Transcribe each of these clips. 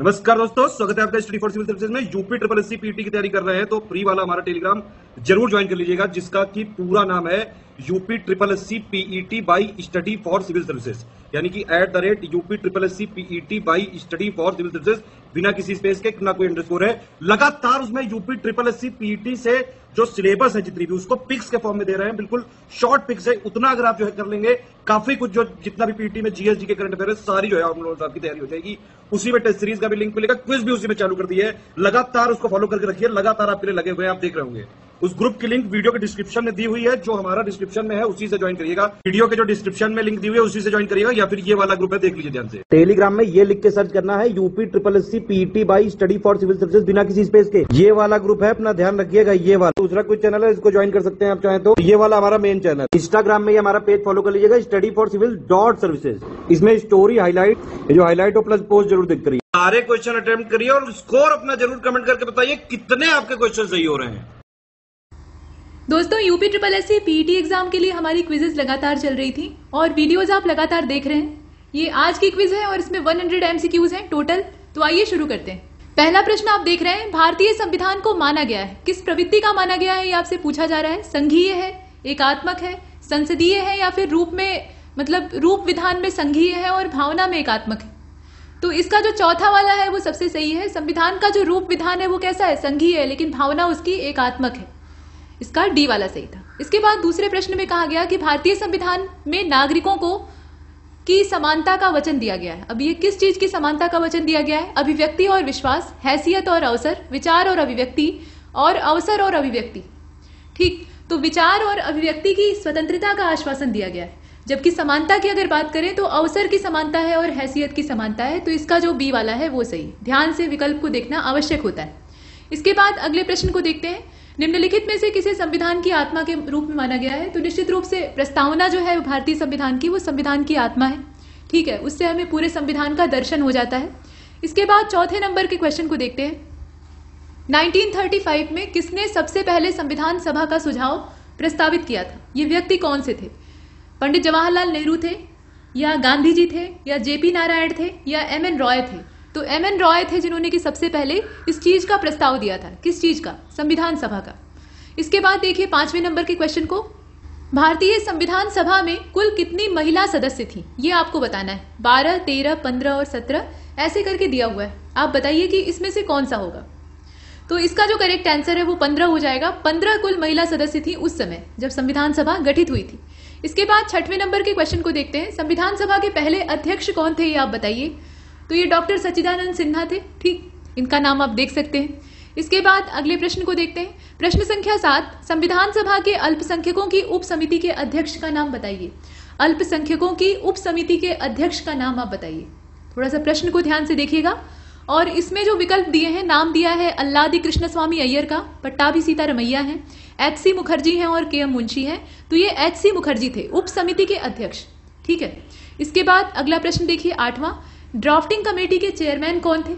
नमस्कार दोस्तों स्वागत है आपका स्टडी फॉर सिविल सर्विसेज में यूपी ट्रिपल एस पीटी की तैयारी कर रहे हैं तो फ्री वाला हमारा टेलीग्राम जरूर ज्वाइन कर लीजिएगा जिसका कि पूरा नाम है UP triple S C PET by study for civil services यानी कि at the rate UP triple S C PET by study for civil services बिना किसी स्पेस के ना कोई अंडरस्कोर है लगातार उसमें UP triple S C PET से जो सिलेबस है जितनी भी उसको पिक्स के फॉर्म में दे रहे हैं बिल्कुल शॉर्ट पिक्स है उतना अगर आप जो है कर लेंगे काफी कुछ जो जितना भी पीटी e में जीएसडी के करंट अफेयर है सारी जो है हम लोगों की तैयारी हो जाएगी उसी में टेस्ट सीरीज का भी लिंक मिलेगा क्विज भी उसी में चालू कर दी है लगातार उसको फॉलो करके रखिए लगातार आपके लिए लगे हुए आप देख रहे होंगे उस ग्रुप की लिंक वीडियो के डिस्क्रिप्शन में दी हुई है जो हमारा डिस्क्रिप्शन में है उसी से ज्वाइन करिएगा वीडियो के जो डिस्क्रिप्शन में लिंक दी हुई है उसी से ज्वाइन करिएगा या फिर ये वाला ग्रुप है देख लीजिए ध्यान से टेलीग्राम में ये लिख के सर्च करना है UP triple S C PT by study for civil service बिना किसी स्पेस के ये वाला ग्रुप है अपना ध्यान रखिएगा ये वाला दूसरा कोई चैनल है इसको ज्वाइन कर सकते हैं आप चाहे तो ये वाला हमारा मेन चैनल इंस्टाग्राम में हमारा पेज फॉलो कर लीजिएगा study for civil dot services इसमें स्टोरी हाईलाइट जो हाईलाइट और प्लस पोस्ट जरूर देखते रहिए सारे क्वेश्चन अटेम्प्ट करिए और स्कोर अपना जरूर कमेंट करके बताइए कितने आपके क्वेश्चन सही हो रहे हैं दोस्तों UP triple S C exam के लिए हमारी क्विजेज लगातार चल रही थी और वीडियोज आप लगातार देख रहे हैं ये आज की क्विज है और इसमें 100 हंड्रेड एमसीक्यूज है टोटल तो आइए शुरू करते हैं पहला प्रश्न आप देख रहे हैं भारतीय संविधान को माना गया है किस प्रवृत्ति का माना गया है ये आपसे पूछा जा रहा है संघीय है एकात्मक है संसदीय है या फिर रूप में मतलब रूप विधान में संघीय है और भावना में एकात्मक है तो इसका जो चौथा वाला है वो सबसे सही है संविधान का जो रूप विधान है वो कैसा है संघीय है लेकिन भावना उसकी एकात्मक है इसका डी वाला सही था इसके बाद दूसरे प्रश्न में कहा गया कि भारतीय संविधान में नागरिकों को की समानता का वचन दिया गया है अब ये किस चीज की समानता का वचन दिया गया है अभिव्यक्ति और विश्वास हैसियत और अवसर विचार और अभिव्यक्ति और अवसर और अभिव्यक्ति ठीक तो विचार और अभिव्यक्ति की स्वतंत्रता का आश्वासन दिया गया है जबकि समानता की अगर बात करें तो अवसर की समानता है और हैसियत की समानता है तो इसका जो बी वाला है वो सही ध्यान से विकल्प को देखना आवश्यक होता है इसके बाद अगले प्रश्न को देखते हैं निम्नलिखित में से किसे संविधान की आत्मा के रूप में माना गया है तो निश्चित रूप से प्रस्तावना जो है भारतीय संविधान की वो संविधान की आत्मा है ठीक है उससे हमें पूरे संविधान का दर्शन हो जाता है इसके बाद चौथे नंबर के क्वेश्चन को देखते हैं 1935 में किसने सबसे पहले संविधान सभा का सुझाव प्रस्तावित किया था ये व्यक्ति कौन से थे पंडित जवाहरलाल नेहरू थे या गांधी जी थे या जेपी नारायण थे या एम एन रॉय थे तो एम एन रॉय थे जिन्होंने कि सबसे पहले इस चीज़ का प्रस्ताव दिया था किस चीज़ का संविधान सभा का इसके बाद देखिए पांचवें नंबर के क्वेश्चन को भारतीय संविधान सभा में कुल कितनी महिला सदस्य थी ये आपको बताना है बारह तेरह पंद्रह और सत्रह ऐसे करके दिया हुआ है आप बताइए कि इसमें से कौन सा होगा तो इसका जो करेक्ट आंसर है वो पंद्रह हो जाएगा पंद्रह कुल महिला सदस्य थी उस समय जब संविधान सभा गठित हुई थी इसके बाद छठवें नंबर के क्वेश्चन को देखते हैं संविधान सभा के पहले अध्यक्ष कौन थे ये आप बताइए तो ये डॉक्टर सच्चिदानंद सिन्हा थे ठीक इनका नाम आप देख सकते हैं इसके बाद अगले प्रश्न को देखते हैं प्रश्न संख्या सात संविधान सभा के अल्पसंख्यकों की उप समिति के अध्यक्ष का नाम बताइए अल्पसंख्यकों की उप समिति के अध्यक्ष का नाम आप बताइए थोड़ा सा प्रश्न को ध्यान से देखिएगा और इसमें जो विकल्प दिए हैं नाम दिया है अल्लादी कृष्ण स्वामी अय्यर का पट्टाभी सीतारमैया है एच सी मुखर्जी हैं और के एम मुंशी हैं तो ये एच सी मुखर्जी थे उप समिति के अध्यक्ष ठीक है इसके बाद अगला प्रश्न देखिए आठवां ड्राफ्टिंग कमेटी के चेयरमैन कौन थे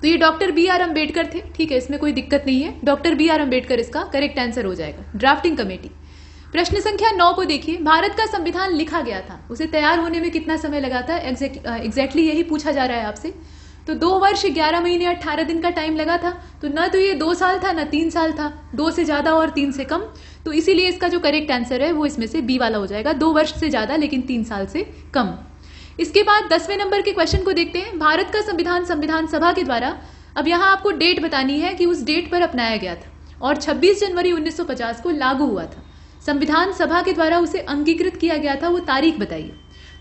तो ये डॉक्टर बी आर अम्बेडकर थे ठीक है इसमें कोई दिक्कत नहीं है डॉक्टर बी आर अम्बेडकर इसका करेक्ट आंसर हो जाएगा ड्राफ्टिंग कमेटी प्रश्न संख्या नौ को देखिए भारत का संविधान लिखा गया था उसे तैयार होने में कितना समय लगा था एग्जैक्टली uh, यही पूछा जा रहा है आपसे तो दो वर्ष ग्यारह महीने अट्ठारह दिन का टाइम लगा था तो न तो ये दो साल था न तीन साल था दो से ज़्यादा और तीन से कम तो इसीलिए इसका जो करेक्ट आंसर है वो इसमें से बी वाला हो जाएगा दो वर्ष से ज़्यादा लेकिन तीन साल से कम इसके बाद दसवें नंबर के क्वेश्चन को देखते हैं भारत का संविधान संविधान सभा के द्वारा अब यहाँ आपको डेट बतानी है कि उस डेट पर अपनाया गया था और 26 जनवरी 1950 को लागू हुआ था संविधान सभा के द्वारा उसे अंगीकृत किया गया था वो तारीख बताइए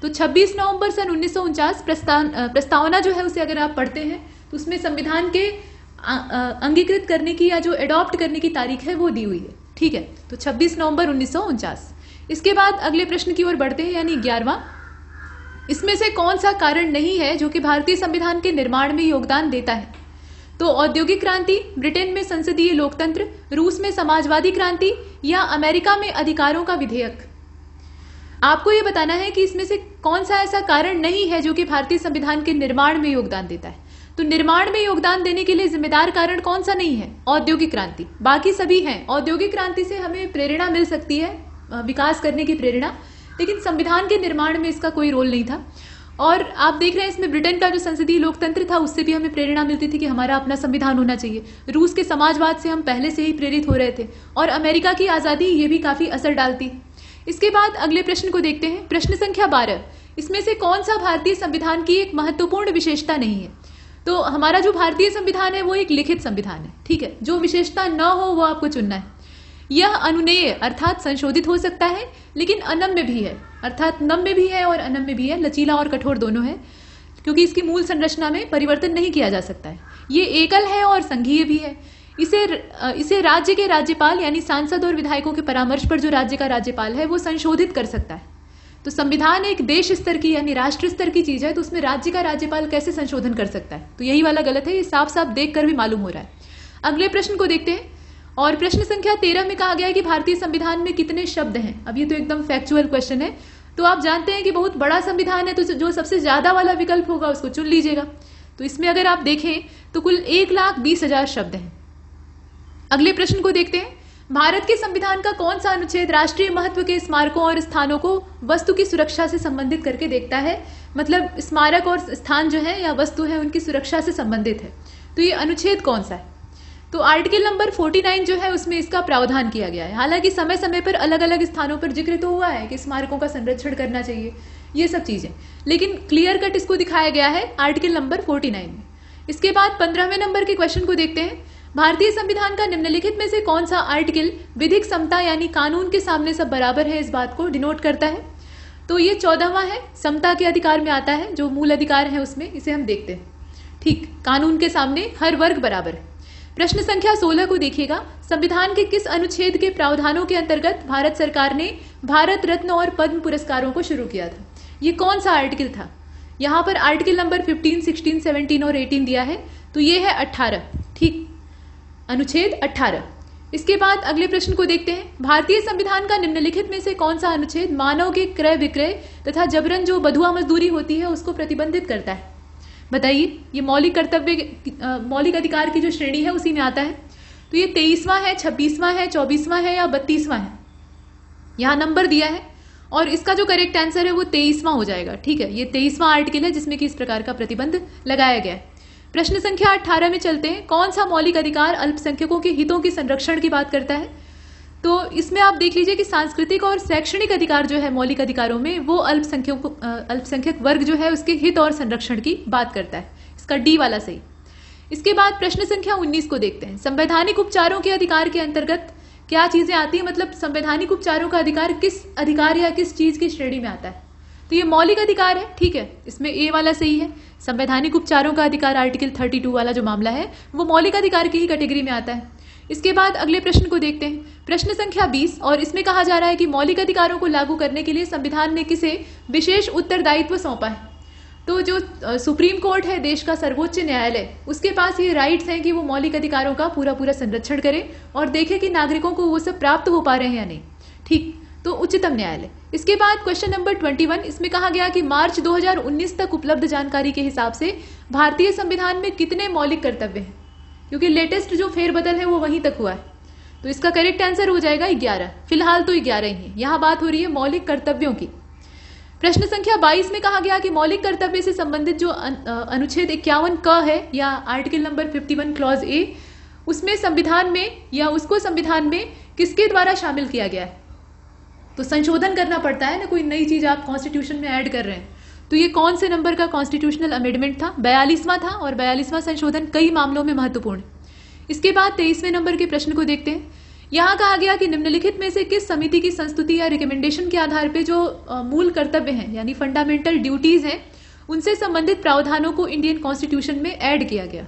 तो 26 नवंबर सन उन्नीस प्रस्ताव प्रस्तावना जो है उसे अगर आप पढ़ते हैं तो उसमें संविधान के अंगीकृत करने की या जो एडॉप्ट करने की तारीख है वो दी हुई है ठीक है तो 26 नवंबर उन्नीस इसके बाद अगले प्रश्न की ओर बढ़ते हैं यानी ग्यारहवा इसमें से कौन सा कारण नहीं है जो कि भारतीय संविधान के निर्माण में योगदान देता है तो औद्योगिक क्रांति ब्रिटेन में संसदीय लोकतंत्र रूस में समाजवादी क्रांति या अमेरिका में अधिकारों का विधेयक आपको ये बताना है कि इसमें से कौन सा ऐसा कारण नहीं है जो कि भारतीय संविधान के निर्माण में योगदान देता है तो निर्माण में योगदान देने के लिए जिम्मेदार कारण कौन सा नहीं है औद्योगिक क्रांति बाकी सभी हैं औद्योगिक क्रांति से हमें प्रेरणा मिल सकती है विकास करने की प्रेरणा लेकिन संविधान के निर्माण में इसका कोई रोल नहीं था और आप देख रहे हैं इसमें ब्रिटेन का जो संसदीय लोकतंत्र था उससे भी हमें प्रेरणा मिलती थी कि हमारा अपना संविधान होना चाहिए रूस के समाजवाद से हम पहले से ही प्रेरित हो रहे थे और अमेरिका की आज़ादी ये भी काफ़ी असर डालती इसके बाद अगले प्रश्न को देखते हैं प्रश्न संख्या बारह इसमें से कौन सा भारतीय संविधान की एक महत्वपूर्ण विशेषता नहीं है तो हमारा जो भारतीय संविधान है वो एक लिखित संविधान है ठीक है जो विशेषता न हो वो आपको चुनना है यह अनुनेय अर्थात संशोधित हो सकता है लेकिन अनम में भी है अर्थात नम में भी है और अनम में भी है लचीला और कठोर दोनों है क्योंकि इसकी मूल संरचना में परिवर्तन नहीं किया जा सकता है ये एकल है और संघीय भी है इसे इसे राज्य के राज्यपाल यानी सांसद और विधायकों के परामर्श पर जो राज्य का राज्यपाल है वो संशोधित कर सकता है तो संविधान एक देश स्तर की यानी राष्ट्र स्तर की चीज है तो उसमें राज्य का राज्यपाल कैसे संशोधन कर सकता है तो यही वाला गलत है ये साफ साफ देख कर भी मालूम हो रहा है अगले प्रश्न को देखते हैं और प्रश्न संख्या तेरह में कहा गया है कि भारतीय संविधान में कितने शब्द हैं अब ये तो एकदम फैक्चुअल क्वेश्चन है तो आप जानते हैं कि बहुत बड़ा संविधान है तो जो सबसे ज़्यादा वाला विकल्प होगा उसको चुन लीजिएगा तो इसमें अगर आप देखें तो कुल एक लाख बीस हजार शब्द हैं अगले प्रश्न को देखते हैं भारत के संविधान का कौन सा अनुच्छेद राष्ट्रीय महत्व के स्मारकों और स्थानों को वस्तु की सुरक्षा से संबंधित करके देखता है मतलब स्मारक और स्थान जो है या वस्तु है उनकी सुरक्षा से संबंधित है तो ये अनुच्छेद कौन सा है तो आर्टिकल नंबर 49 जो है उसमें इसका प्रावधान किया गया है हालांकि समय समय पर अलग अलग स्थानों पर जिक्र तो हुआ है कि स्मारकों का संरक्षण करना चाहिए ये सब चीज़ें लेकिन क्लियर कट इसको दिखाया गया है आर्टिकल नंबर 49 में इसके बाद पंद्रहवें नंबर के क्वेश्चन को देखते हैं भारतीय संविधान का निम्नलिखित में से कौन सा आर्टिकल विधिक समता यानी कानून के सामने सब बराबर है इस बात को डिनोट करता है तो ये चौदहवा है समता के अधिकार में आता है जो मूल अधिकार है उसमें इसे हम देखते हैं ठीक कानून के सामने हर वर्ग बराबर है प्रश्न संख्या 16 को देखिएगा संविधान के किस अनुच्छेद के प्रावधानों के अंतर्गत भारत सरकार ने भारत रत्न और पद्म पुरस्कारों को शुरू किया था ये कौन सा आर्टिकल था यहाँ पर आर्टिकल नंबर 15, 16, 17 और 18 दिया है तो ये है 18 ठीक अनुच्छेद 18 इसके बाद अगले प्रश्न को देखते हैं भारतीय संविधान का निम्नलिखित में से कौन सा अनुच्छेद मानव के क्रय विक्रय तथा जबरन जो बधुआ मजदूरी होती है उसको प्रतिबंधित करता है बताइए ये मौलिक कर्तव्य मौलिक अधिकार की जो श्रेणी है उसी में आता है तो ये तेईसवां है छब्बीसवां है चौबीसवां है या बत्तीसवां है यहाँ नंबर दिया है और इसका जो करेक्ट आंसर है वो तेईसवां हो जाएगा ठीक है ये तेईसवां आर्टिकल है जिसमें कि इस प्रकार का प्रतिबंध लगाया गया है प्रश्न संख्या अट्ठारह में चलते हैं कौन सा मौलिक अधिकार अल्पसंख्यकों के हितों के संरक्षण की बात करता है तो इसमें आप देख लीजिए कि सांस्कृतिक और शैक्षणिक अधिकार जो है मौलिक अधिकारों में वो अल्पसंख्यक अल्पसंख्यक वर्ग जो है उसके हित और संरक्षण की बात करता है इसका डी वाला सही इसके बाद प्रश्न संख्या 19 को देखते हैं संवैधानिक उपचारों के अधिकार के अंतर्गत क्या चीज़ें आती है मतलब संवैधानिक उपचारों का अधिकार किस अधिकार या किस चीज़ की श्रेणी में आता है तो ये मौलिक अधिकार है ठीक है इसमें ए वाला सही है संवैधानिक उपचारों का अधिकार आर्टिकल 32 वाला जो मामला है वो मौलिक अधिकार की ही कैटेगरी में आता है इसके बाद अगले प्रश्न को देखते हैं प्रश्न संख्या 20 और इसमें कहा जा रहा है कि मौलिक अधिकारों को लागू करने के लिए संविधान ने किसे विशेष उत्तरदायित्व सौंपा है तो जो सुप्रीम कोर्ट है देश का सर्वोच्च न्यायालय उसके पास ये राइट्स हैं कि वो मौलिक अधिकारों का पूरा पूरा संरक्षण करे और देखे कि नागरिकों को वो सब प्राप्त हो पा रहे हैं या नहीं ठीक तो उच्चतम न्यायालय इसके बाद क्वेश्चन नंबर 21 इसमें कहा गया कि मार्च 2019 तक उपलब्ध जानकारी के हिसाब से भारतीय संविधान में कितने मौलिक कर्तव्य हैं क्योंकि लेटेस्ट जो फेरबदल है वो वहीं तक हुआ है तो इसका करेक्ट आंसर हो जाएगा ग्यारह फिलहाल तो ग्यारह ही है यहां बात हो रही है मौलिक कर्तव्यों की प्रश्न संख्या 22 में कहा गया कि मौलिक कर्तव्य से संबंधित जो अनुच्छेद इक्यावन क है या आर्टिकल नंबर 51 क्लॉज ए उसमें संविधान में या उसको संविधान में किसके द्वारा शामिल किया गया है तो संशोधन करना पड़ता है ना कोई नई चीज आप कॉन्स्टिट्यूशन में ऐड कर रहे हैं तो ये कौन से नंबर का कॉन्स्टिट्यूशनल अमेंडमेंट था बयालीसवां था और बयालीसवां संशोधन कई मामलों में महत्वपूर्ण इसके बाद तेईसवें नंबर के प्रश्न को देखते हैं यहाँ कहा गया कि निम्नलिखित में से किस समिति की संस्तुति या रिकमेंडेशन के आधार पर जो मूल कर्तव्य हैं यानी फंडामेंटल ड्यूटीज़ हैं उनसे संबंधित प्रावधानों को इंडियन कॉन्स्टिट्यूशन में ऐड किया गया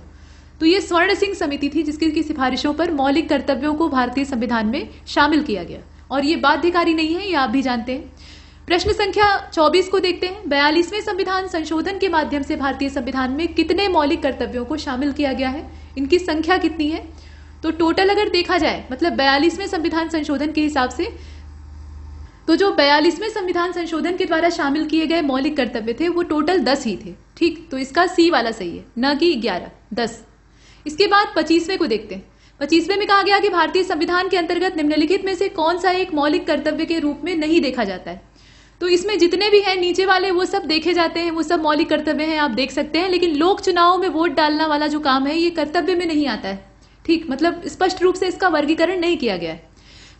तो ये स्वर्ण सिंह समिति थी जिसकी की सिफारिशों पर मौलिक कर्तव्यों को भारतीय संविधान में शामिल किया गया और ये बाध्यकारी नहीं है ये आप भी जानते हैं प्रश्न संख्या 24 को देखते हैं बयालीसवें संविधान संशोधन के माध्यम से भारतीय संविधान में कितने मौलिक कर्तव्यों को शामिल किया गया है इनकी संख्या कितनी है तो टोटल अगर देखा जाए मतलब बयालीसवें संविधान संशोधन के हिसाब से तो जो बयालीसवें संविधान संशोधन के द्वारा शामिल किए गए मौलिक कर्तव्य थे वो टोटल दस ही थे ठीक तो इसका सी वाला सही है न कि ग्यारह दस इसके बाद पच्चीसवें को देखते हैं पच्चीसवें में कहा गया कि भारतीय संविधान के अंतर्गत निम्नलिखित में से कौन सा एक मौलिक कर्तव्य के रूप में नहीं देखा जाता है तो इसमें जितने भी हैं नीचे वाले वो सब देखे जाते हैं वो सब मौलिक कर्तव्य हैं आप देख सकते हैं लेकिन लोक चुनाव में वोट डालना वाला जो काम है ये कर्तव्य में नहीं आता है ठीक मतलब स्पष्ट रूप से इसका वर्गीकरण नहीं किया गया है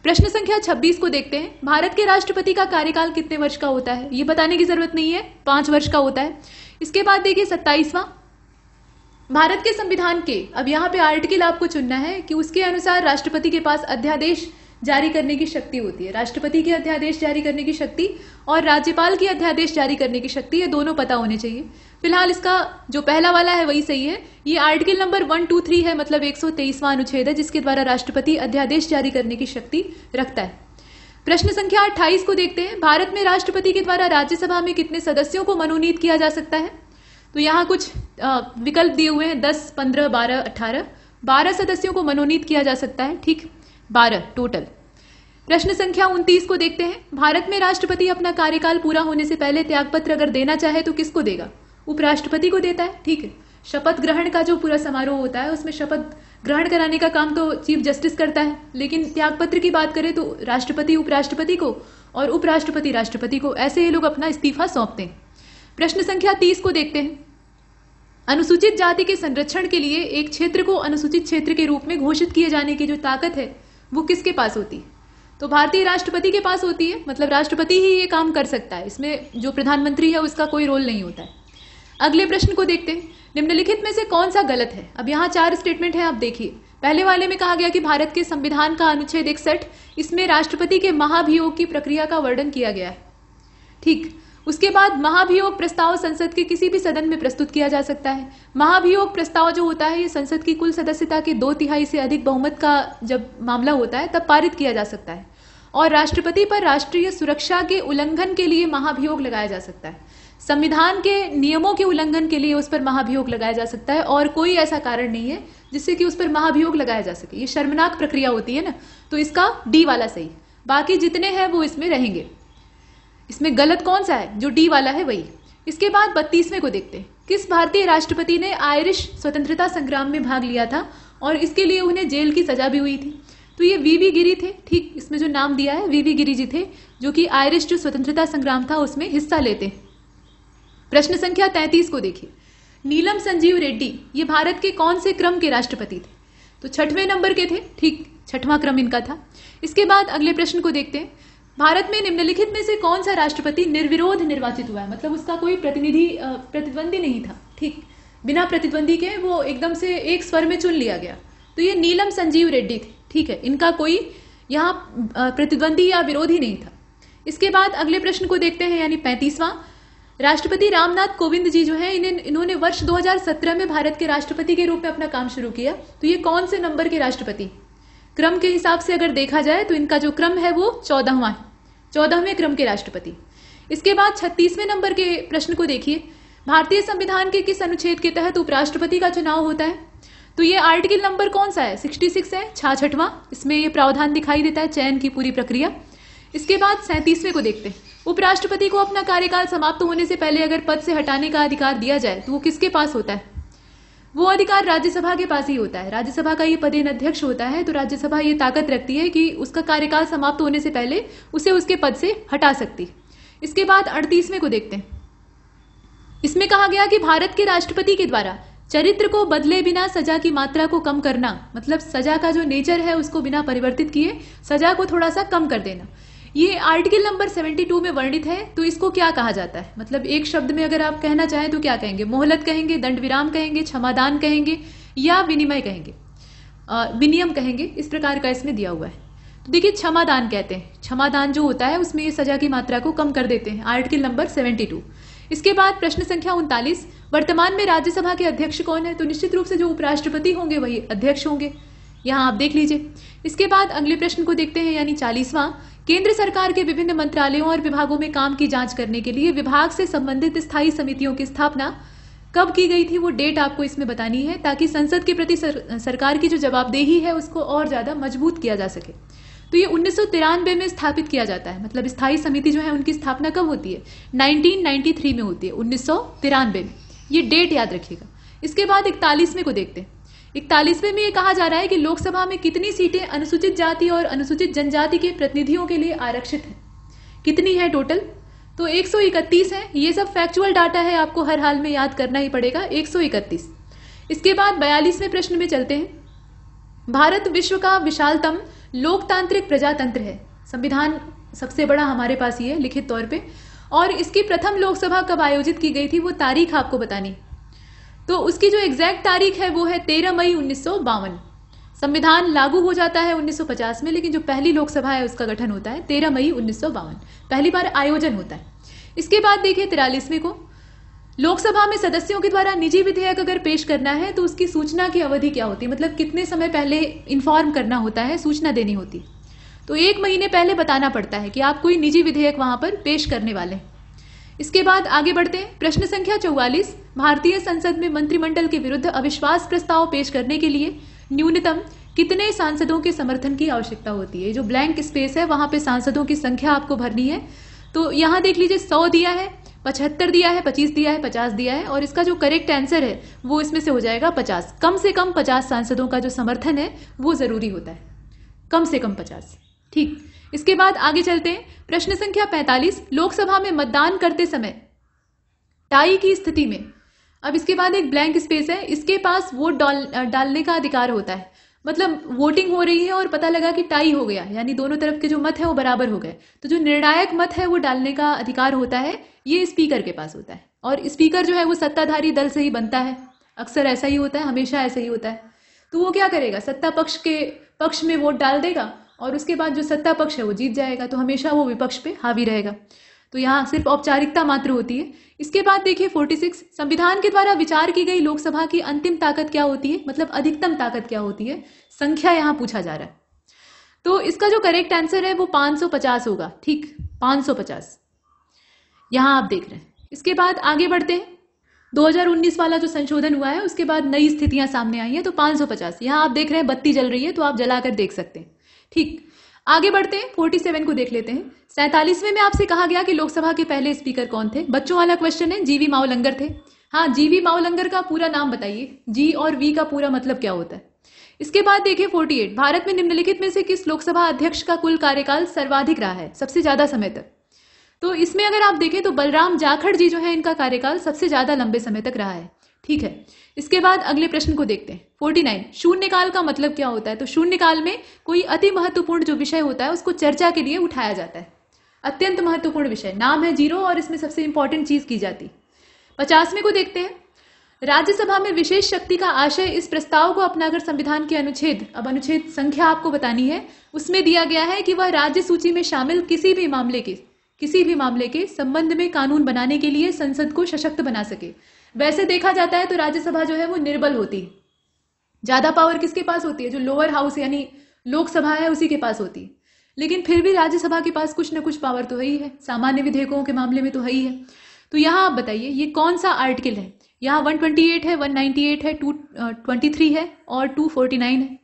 प्रश्न संख्या 26 को देखते हैं भारत के राष्ट्रपति का कार्यकाल कितने वर्ष का होता है ये बताने की जरूरत नहीं है पांच वर्ष का होता है इसके बाद देखिए सत्ताईसवां भारत के संविधान के अब यहाँ पे आर्टिकल आपको चुनना है कि उसके अनुसार राष्ट्रपति के पास अध्यादेश जारी करने की शक्ति होती है राष्ट्रपति की अध्यादेश जारी करने की शक्ति और राज्यपाल की अध्यादेश जारी करने की शक्ति ये दोनों पता होने चाहिए फिलहाल इसका जो पहला वाला है वही सही है ये article number one two three है मतलब एक सौ अनुच्छेद है जिसके द्वारा राष्ट्रपति अध्यादेश जारी करने की शक्ति रखता है प्रश्न संख्या अट्ठाईस को देखते हैं भारत में राष्ट्रपति के द्वारा राज्यसभा में कितने सदस्यों को मनोनीत किया जा सकता है तो यहाँ कुछ विकल्प दिए हुए हैं दस पंद्रह बारह अठारह बारह सदस्यों को मनोनीत किया जा सकता है ठीक बारह टोटल प्रश्न संख्या उन्तीस को देखते हैं भारत में राष्ट्रपति अपना कार्यकाल पूरा होने से पहले त्यागपत्र अगर देना चाहे तो किसको देगा उपराष्ट्रपति को देता है ठीक है शपथ ग्रहण का जो पूरा समारोह होता है उसमें शपथ ग्रहण कराने का काम तो चीफ जस्टिस करता है लेकिन त्यागपत्र की बात करें तो राष्ट्रपति उपराष्ट्रपति को और उपराष्ट्रपति राष्ट्रपति को ऐसे ही लोग अपना इस्तीफा सौंपते हैं प्रश्न संख्या तीस को देखते हैं अनुसूचित जाति के संरक्षण के लिए एक क्षेत्र को अनुसूचित क्षेत्र के रूप में घोषित किए जाने की जो ताकत है वो किसके पास होती है तो भारतीय राष्ट्रपति के पास होती है मतलब राष्ट्रपति ही ये काम कर सकता है इसमें जो प्रधानमंत्री है उसका कोई रोल नहीं होता है अगले प्रश्न को देखते हैं निम्नलिखित में से कौन सा गलत है अब यहाँ चार स्टेटमेंट है आप देखिए पहले वाले में कहा गया कि भारत के संविधान का अनुच्छेद इकसठ इसमें राष्ट्रपति के महाभियोग की प्रक्रिया का वर्णन किया गया है ठीक उसके बाद महाभियोग प्रस्ताव संसद के किसी भी सदन में प्रस्तुत किया जा सकता है महाभियोग प्रस्ताव जो होता है ये संसद की कुल सदस्यता के दो तिहाई से अधिक बहुमत का जब मामला होता है तब पारित किया जा सकता है और राष्ट्रपति पर राष्ट्रीय सुरक्षा के उल्लंघन के लिए महाभियोग लगाया जा सकता है संविधान के नियमों के उल्लंघन के लिए उस पर महाभियोग लगाया जा सकता है और कोई ऐसा कारण नहीं है जिससे कि उस पर महाभियोग लगाया जा सके ये शर्मनाक प्रक्रिया होती है ना तो इसका डी वाला सही बाकी जितने हैं वो इसमें रहेंगे इसमें गलत कौन सा है जो डी वाला है वही इसके बाद बत्तीसवें को देखते हैं किस भारतीय राष्ट्रपति ने आयरिश स्वतंत्रता संग्राम में भाग लिया था और इसके लिए उन्हें जेल की सजा भी हुई थी तो ये वी वी गिरी थे ठीक इसमें जो नाम दिया है वी वी गिरी जी थे जो कि आयरिश जो स्वतंत्रता संग्राम था उसमें हिस्सा लेते प्रश्न संख्या तैंतीस को देखिए नीलम संजीव रेड्डी ये भारत के कौन से क्रम के राष्ट्रपति थे तो छठवें नंबर के थे ठीक छठवां क्रम इनका था इसके बाद अगले प्रश्न को देखते हैं भारत में निम्नलिखित में से कौन सा राष्ट्रपति निर्विरोध निर्वाचित हुआ है मतलब उसका कोई प्रतिनिधि प्रतिद्वंदी नहीं था ठीक बिना प्रतिद्वंदी के वो एकदम से एक स्वर में चुन लिया गया तो ये नीलम संजीव रेड्डी थे ठीक है इनका कोई यहाँ प्रतिद्वंदी या विरोधी नहीं था इसके बाद अगले प्रश्न को देखते हैं यानी पैंतीसवां राष्ट्रपति रामनाथ कोविंद जी जो है इन्हें इन्होंने वर्ष 2017 में भारत के राष्ट्रपति के रूप में अपना काम शुरू किया तो ये कौन से नंबर के राष्ट्रपति क्रम के हिसाब से अगर देखा जाए तो इनका जो क्रम है वो चौदहवा है चौदहवें क्रम के राष्ट्रपति इसके बाद छत्तीसवें नंबर के प्रश्न को देखिए भारतीय संविधान के किस अनुच्छेद के तहत उपराष्ट्रपति का चुनाव होता है तो ये आर्टिकल नंबर कौन सा है 66 है छठवा इसमें ये प्रावधान दिखाई देता है चयन की पूरी प्रक्रिया इसके बाद सैंतीसवें को देखते हैं उपराष्ट्रपति को अपना कार्यकाल समाप्त होने से पहले अगर पद से हटाने का अधिकार दिया जाए तो वो किसके पास होता है वो अधिकार राज्यसभा के पास ही होता है राज्यसभा का ये पदेन अध्यक्ष होता है तो राज्यसभा ये ताकत रखती है कि उसका कार्यकाल समाप्त होने से पहले उसे उसके पद से हटा सकती इसके बाद अड़तीसवें को देखते हैं इसमें कहा गया कि भारत के राष्ट्रपति के द्वारा चरित्र को बदले बिना सजा की मात्रा को कम करना मतलब सजा का जो नेचर है उसको बिना परिवर्तित किए सजा को थोड़ा सा कम कर देना ये आर्टिकल नंबर 72 में वर्णित है तो इसको क्या कहा जाता है मतलब एक शब्द में अगर आप कहना चाहें तो क्या कहेंगे मोहलत कहेंगे दंड विराम कहेंगे क्षमादान कहेंगे या विनिमय कहेंगे विनियम कहेंगे इस प्रकार का इसमें दिया हुआ है तो देखिए क्षमादान कहते हैं क्षमादान जो होता है उसमें ये सजा की मात्रा को कम कर देते हैं आर्टिकल नंबर सेवेंटी इसके बाद प्रश्न संख्या उनतालीस वर्तमान में राज्यसभा के अध्यक्ष कौन है तो निश्चित रूप से जो उपराष्ट्रपति होंगे वही अध्यक्ष होंगे यहाँ आप देख लीजिए इसके बाद अगले प्रश्न को देखते हैं यानी चालीसवां केंद्र सरकार के विभिन्न मंत्रालयों और विभागों में काम की जांच करने के लिए विभाग से संबंधित स्थायी समितियों की स्थापना कब की गई थी वो डेट आपको इसमें बतानी है ताकि संसद के प्रति सर, सरकार की जो जवाबदेही है उसको और ज़्यादा मजबूत किया जा सके तो ये उन्नीस में स्थापित किया जाता है मतलब स्थायी समिति जो है उनकी स्थापना कब होती है 1993 में होती है उन्नीस में ये डेट याद रखिएगा इसके बाद इकतालीसवें को देखते हैं इकतालीसवें में यह कहा जा रहा है कि लोकसभा में कितनी सीटें अनुसूचित जाति और अनुसूचित जनजाति के प्रतिनिधियों के लिए आरक्षित है कितनी है टोटल तो 131 है ये सब फैक्चुअल डाटा है आपको हर हाल में याद करना ही पड़ेगा 131 इसके बाद बयालीसवें प्रश्न में चलते हैं भारत विश्व का विशालतम लोकतांत्रिक प्रजातंत्र है संविधान सबसे बड़ा हमारे पास ही है लिखित तौर पे और इसकी प्रथम लोकसभा कब आयोजित की गई थी वो तारीख आपको बतानी तो उसकी जो एग्जैक्ट तारीख है वो है तेरह मई उन्नीस संविधान लागू हो जाता है 1950 में लेकिन जो पहली लोकसभा है उसका गठन होता है 13 मई उन्नीस पहली बार आयोजन होता है इसके बाद देखिए तिरालीसवीं को लोकसभा में सदस्यों के द्वारा निजी विधेयक अगर पेश करना है तो उसकी सूचना की अवधि क्या होती है मतलब कितने समय पहले इन्फॉर्म करना होता है सूचना देनी होती है तो एक महीने पहले बताना पड़ता है कि आप कोई निजी विधेयक वहां पर पेश करने वाले हैं इसके बाद आगे बढ़ते हैं प्रश्न संख्या चौवालीस भारतीय संसद में मंत्रिमंडल के विरुद्ध अविश्वास प्रस्ताव पेश करने के लिए न्यूनतम कितने सांसदों के समर्थन की आवश्यकता होती है जो ब्लैंक स्पेस है वहां पे सांसदों की संख्या आपको भरनी है तो यहाँ देख लीजिए सौ दिया है पचहत्तर दिया है पच्चीस दिया है पचास दिया है और इसका जो करेक्ट आंसर है वो इसमें से हो जाएगा पचास कम से कम पचास सांसदों का जो समर्थन है वो ज़रूरी होता है कम से कम पचास ठीक इसके बाद आगे चलते हैं प्रश्न संख्या 45 लोकसभा में मतदान करते समय टाई की स्थिति में अब इसके बाद एक ब्लैंक स्पेस है इसके पास वोट डाल डालने का अधिकार होता है मतलब वोटिंग हो रही है और पता लगा कि टाई हो गया यानी दोनों तरफ के जो मत है वो बराबर हो गए तो जो निर्णायक मत है वो डालने का अधिकार होता है ये स्पीकर के पास होता है और स्पीकर जो है वो सत्ताधारी दल से ही बनता है अक्सर ऐसा ही होता है हमेशा ऐसा ही होता है तो वो क्या करेगा सत्ता पक्ष के पक्ष में वोट डाल देगा और उसके बाद जो सत्ता पक्ष है वो जीत जाएगा तो हमेशा वो विपक्ष पे हावी रहेगा तो यहाँ सिर्फ औपचारिकता मात्र होती है इसके बाद देखिए 46 संविधान के द्वारा विचार की गई लोकसभा की अंतिम ताकत क्या होती है मतलब अधिकतम ताकत क्या होती है संख्या यहाँ पूछा जा रहा है तो इसका जो करेक्ट आंसर है वो 550 होगा ठीक 550 यहाँ आप देख रहे हैं इसके बाद आगे बढ़ते हैं 2019 वाला जो संशोधन हुआ है उसके बाद नई स्थितियां सामने आई हैं तो 550 सौ यहाँ आप देख रहे हैं बत्ती जल रही है तो आप जलाकर देख सकते हैं ठीक आगे बढ़ते हैं फोर्टी सेवन को देख लेते हैं सैंतालीसवें में आपसे कहा गया कि लोकसभा के पहले स्पीकर कौन थे बच्चों वाला क्वेश्चन है जीवी माओलंगर थे हाँ जीवी माओलंगर का पूरा नाम बताइए जी और वी का पूरा मतलब क्या होता है इसके बाद देखें फोर्टी एट भारत में निम्नलिखित में से किस लोकसभा अध्यक्ष का कुल कार्यकाल सर्वाधिक रहा है सबसे ज्यादा समय तक तो इसमें अगर आप देखें तो बलराम जाखड़ जी जो है इनका कार्यकाल सबसे ज्यादा लंबे समय तक रहा है ठीक है इसके बाद अगले प्रश्न को देखते हैं फोर्टी नाइन शून्यकाल का मतलब क्या होता है तो शून्यकाल में कोई अति महत्वपूर्ण जो विषय होता है उसको चर्चा के लिए उठाया जाता है अत्यंत महत्वपूर्ण विषय नाम है जीरो और इसमें सबसे इंपॉर्टेंट चीज की जाती पचासवें को देखते हैं राज्यसभा में विशेष शक्ति का आशय इस प्रस्ताव को अपनाकर संविधान के अनुच्छेद अब अनुच्छेद संख्या आपको बतानी है उसमें दिया गया है कि वह राज्य सूची में शामिल किसी भी मामले के किसी भी मामले के संबंध में कानून बनाने के लिए संसद को सशक्त बना सके वैसे देखा जाता है तो राज्यसभा जो है वो निर्बल होती है ज्यादा पावर किसके पास होती है जो लोअर हाउस यानी लोकसभा है उसी के पास होती है लेकिन फिर भी राज्यसभा के पास कुछ ना कुछ पावर तो है ही है सामान्य विधेयकों के मामले में तो है ही है तो यहाँ आप बताइए ये कौन सा आर्टिकल है यहाँ 128 है 198 है टू ट्वेंटी है और 249 है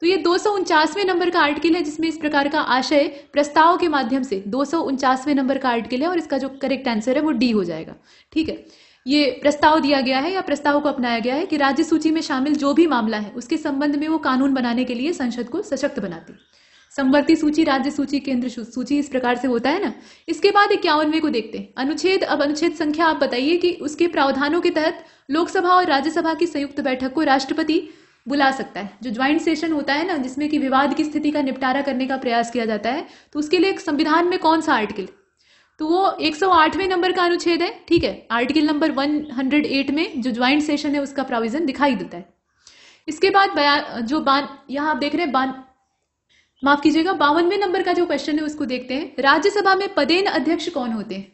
तो ये दो नंबर का आर्टिकल है जिसमें इस प्रकार का आशय प्रस्ताव के माध्यम से दो नंबर का आर्टिकल है और इसका जो करेक्ट आंसर है वो डी हो जाएगा ठीक है ये प्रस्ताव दिया गया है या प्रस्ताव को अपनाया गया है कि राज्य सूची में शामिल जो भी मामला है उसके संबंध में वो कानून बनाने के लिए संसद को सशक्त बनाती संवर्ती सूची राज्य सूची केंद्र सूची इस प्रकार से होता है ना इसके बाद इक्यावनवे को देखते हैं अनुच्छेद अब अनुच्छेद संख्या आप बताइए कि उसके प्रावधानों के तहत लोकसभा और राज्यसभा की संयुक्त बैठक को राष्ट्रपति बुला सकता है जो ज्वाइंट सेशन होता है ना जिसमें कि विवाद की स्थिति का निपटारा करने का प्रयास किया जाता है तो उसके लिए संविधान में कौन सा आर्टिकल तो वो 108वें नंबर का अनुच्छेद है ठीक है आर्टिकल नंबर 108 में जो ज्वाइंट सेशन है उसका प्रोविजन दिखाई देता है इसके बाद जो बान यहाँ आप देख रहे हैं बान माफ कीजिएगा बावनवे नंबर का जो क्वेश्चन है उसको देखते हैं राज्यसभा में पदेन अध्यक्ष कौन होते हैं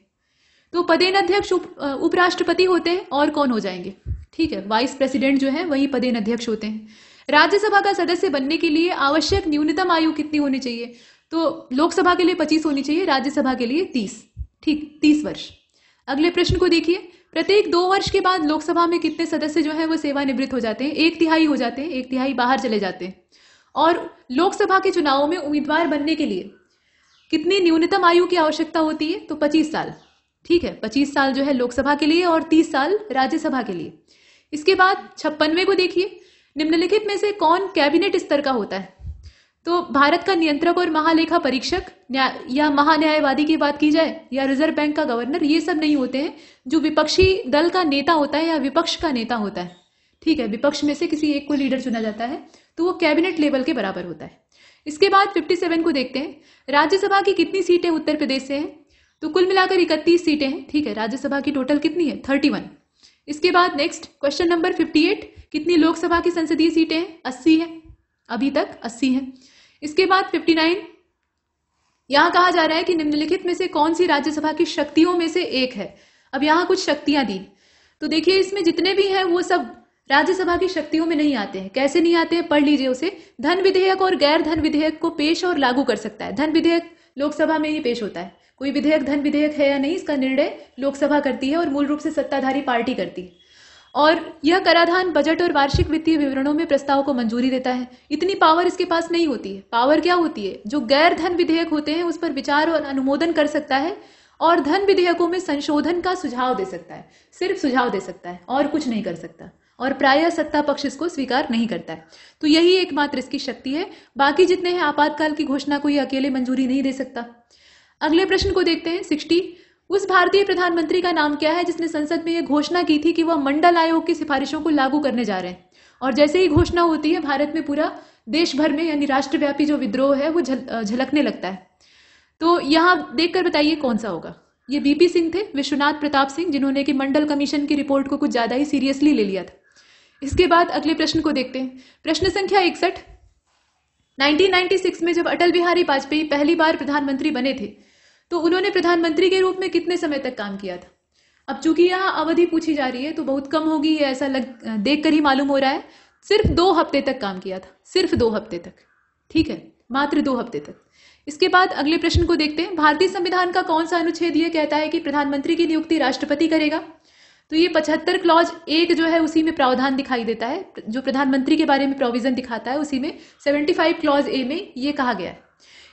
तो पदेन अध्यक्ष उप, उपराष्ट्रपति होते हैं और कौन हो जाएंगे ठीक है वाइस प्रेसिडेंट जो है वही पदेन अध्यक्ष होते हैं राज्यसभा का सदस्य बनने के लिए आवश्यक न्यूनतम आयु कितनी होनी चाहिए तो लोकसभा के लिए पच्चीस होनी चाहिए राज्यसभा के लिए तीस ठीक तीस वर्ष अगले प्रश्न को देखिए प्रत्येक दो वर्ष के बाद लोकसभा में कितने सदस्य जो है वो सेवानिवृत्त हो जाते हैं एक तिहाई हो जाते हैं एक तिहाई बाहर चले जाते हैं और लोकसभा के चुनावों में उम्मीदवार बनने के लिए कितनी न्यूनतम आयु की आवश्यकता होती है तो 25 साल ठीक है 25 साल जो है लोकसभा के लिए और 30 साल राज्यसभा के लिए इसके बाद छप्पनवे को देखिए निम्नलिखित में से कौन कैबिनेट स्तर का होता है तो भारत का नियंत्रक और महालेखा परीक्षक या महान्यायवादी की बात की जाए या रिजर्व बैंक का गवर्नर ये सब नहीं होते हैं जो विपक्षी दल का नेता होता है या विपक्ष का नेता होता है ठीक है विपक्ष में से किसी एक को लीडर चुना जाता है तो वो कैबिनेट लेवल के बराबर होता है इसके बाद 57 को देखते हैं राज्यसभा की कितनी सीटें उत्तर प्रदेश से हैं तो कुल मिलाकर इकतीस सीटें हैं ठीक है राज्यसभा की टोटल कितनी है थर्टी वन इसके बाद next question number fifty eight कितनी लोकसभा की संसदीय सीटें हैं अस्सी है अभी तक अस्सी है इसके बाद 59 यहां कहा जा रहा है कि निम्नलिखित में से कौन सी राज्यसभा की शक्तियों में से एक है अब यहां कुछ शक्तियां दी तो देखिए इसमें जितने भी हैं वो सब राज्यसभा की शक्तियों में नहीं आते हैं कैसे नहीं आते हैं पढ़ लीजिए उसे धन विधेयक और गैर धन विधेयक को पेश और लागू कर सकता है धन विधेयक लोकसभा में ही पेश होता है कोई विधेयक धन विधेयक है या नहीं इसका निर्णय लोकसभा करती है और मूल रूप से सत्ताधारी पार्टी करती है और यह कराधान बजट और वार्षिक वित्तीय विवरणों में प्रस्ताव को मंजूरी देता है इतनी पावर इसके पास नहीं होती है पावर क्या होती है जो गैर धन विधेयक होते हैं उस पर विचार और अनुमोदन कर सकता है और धन विधेयकों में संशोधन का सुझाव दे सकता है सिर्फ सुझाव दे सकता है और कुछ नहीं कर सकता और प्राय सत्ता पक्ष इसको स्वीकार नहीं करता है तो यही एकमात्र इसकी शक्ति है बाकी जितने हैं आपातकाल की घोषणा को यह अकेले मंजूरी नहीं दे सकता अगले प्रश्न को देखते हैं सिक्सटी उस भारतीय प्रधानमंत्री का नाम क्या है जिसने संसद में यह घोषणा की थी कि वह मंडल आयोग की सिफारिशों को लागू करने जा रहे हैं और जैसे ही घोषणा होती है भारत में पूरा देश भर में यानी राष्ट्रव्यापी जो विद्रोह है वो झल झलकने लगता है तो यहाँ देख बताइए कौन सा होगा ये बीपी सिंह थे विश्वनाथ प्रताप सिंह जिन्होंने कि मंडल कमीशन की रिपोर्ट को कुछ ज़्यादा ही सीरियसली ले लिया था इसके बाद अगले प्रश्न को देखते हैं प्रश्न संख्या इकसठ 1996 में जब अटल बिहारी वाजपेयी पहली बार प्रधानमंत्री बने थे तो उन्होंने प्रधानमंत्री के रूप में कितने समय तक काम किया था अब चूंकि यहाँ अवधि पूछी जा रही है तो बहुत कम होगी ये ऐसा लग देख कर ही मालूम हो रहा है सिर्फ दो हफ्ते तक काम किया था सिर्फ दो हफ्ते तक ठीक है मात्र दो हफ्ते तक इसके बाद अगले प्रश्न को देखते हैं भारतीय संविधान का कौन सा अनुच्छेद यह कहता है कि प्रधानमंत्री की नियुक्ति राष्ट्रपति करेगा तो ये पचहत्तर क्लॉज एक जो है उसी में प्रावधान दिखाई देता है जो प्रधानमंत्री के बारे में प्रोविजन दिखाता है उसी में सेवेंटी फाइव क्लॉज ए में ये कहा गया है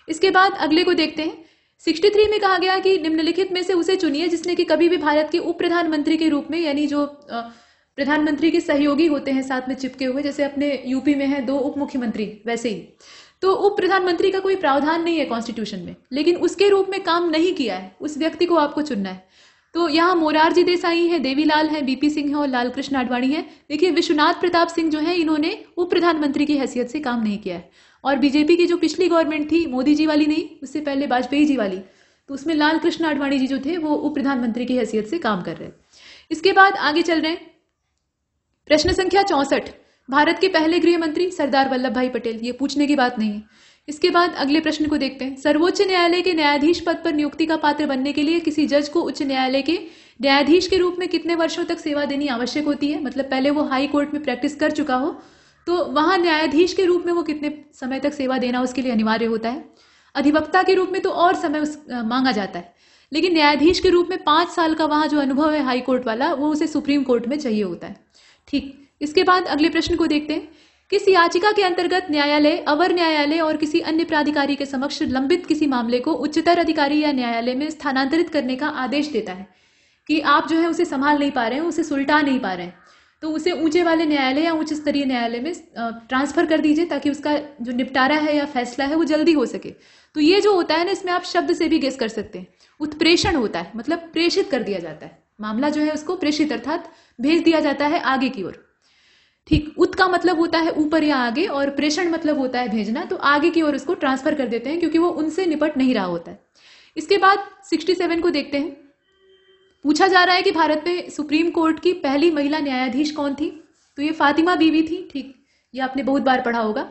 इसके बाद अगले को देखते हैं 63 में कहा गया कि निम्नलिखित में से उसे चुनिए जिसने कि कभी भी भारत के उप प्रधानमंत्री के रूप में यानी जो प्रधानमंत्री के सहयोगी होते हैं साथ में चिपके हुए जैसे अपने यूपी में है दो उप मुख्यमंत्री वैसे ही तो उप प्रधानमंत्री का कोई प्रावधान नहीं है कॉन्स्टिट्यूशन में लेकिन उसके रूप में काम नहीं किया है उस व्यक्ति को आपको चुनना है तो यहाँ मोरारजी देसाई हैं देवीलाल हैं बीपी सिंह हैं और लाल कृष्ण आडवाणी हैं देखिए विश्वनाथ प्रताप सिंह जो है इन्होंने उप प्रधानमंत्री की हैसियत से काम नहीं किया है और बीजेपी की जो पिछली गवर्नमेंट थी मोदी जी वाली नहीं उससे पहले वाजपेयी जी वाली तो उसमें लाल कृष्ण आडवाणी जी जो थे वो उप प्रधानमंत्री की हैसियत से काम कर रहे इसके बाद आगे चल रहे प्रश्न संख्या चौसठ भारत के पहले गृह मंत्री सरदार वल्लभ भाई पटेल ये पूछने की बात नहीं है इसके बाद अगले प्रश्न को देखते हैं सर्वोच्च न्यायालय के न्यायाधीश पद पर नियुक्ति का पात्र बनने के लिए किसी जज को उच्च न्यायालय के न्यायाधीश के रूप में कितने वर्षों तक सेवा देनी आवश्यक होती है मतलब पहले वो हाई कोर्ट में प्रैक्टिस कर चुका हो तो वहां न्यायाधीश के रूप में वो कितने समय तक सेवा देना उसके लिए अनिवार्य होता है अधिवक्ता के रूप में तो और समय उस मांगा जाता है लेकिन न्यायाधीश के रूप में पांच साल का वहां जो अनुभव है हाई कोर्ट वाला वो उसे सुप्रीम कोर्ट में चाहिए होता है ठीक इसके बाद अगले प्रश्न को देखते हैं किस याचिका के अंतर्गत न्यायालय अवर न्यायालय और किसी अन्य प्राधिकारी के समक्ष लंबित किसी मामले को उच्चतर अधिकारी या न्यायालय में स्थानांतरित करने का आदेश देता है कि आप जो है उसे संभाल नहीं पा रहे हैं उसे सुलटा नहीं पा रहे हैं तो उसे ऊंचे वाले न्यायालय या उच्च स्तरीय न्यायालय में ट्रांसफर कर दीजिए ताकि उसका जो निपटारा है या फैसला है वो जल्दी हो सके तो ये जो होता है ना इसमें आप शब्द से भी गेस कर सकते हैं उत्प्रेषण होता है मतलब प्रेषित कर दिया जाता है मामला जो है उसको प्रेषित अर्थात भेज दिया जाता है आगे की ओर ठीक उत का मतलब होता है ऊपर या आगे और प्रेषण मतलब होता है भेजना तो आगे की ओर उसको ट्रांसफर कर देते हैं क्योंकि वो उनसे निपट नहीं रहा होता है इसके बाद 67 को देखते हैं पूछा जा रहा है कि भारत में सुप्रीम कोर्ट की पहली महिला न्यायाधीश कौन थी तो ये फातिमा बीवी थी ठीक ये आपने बहुत बार पढ़ा होगा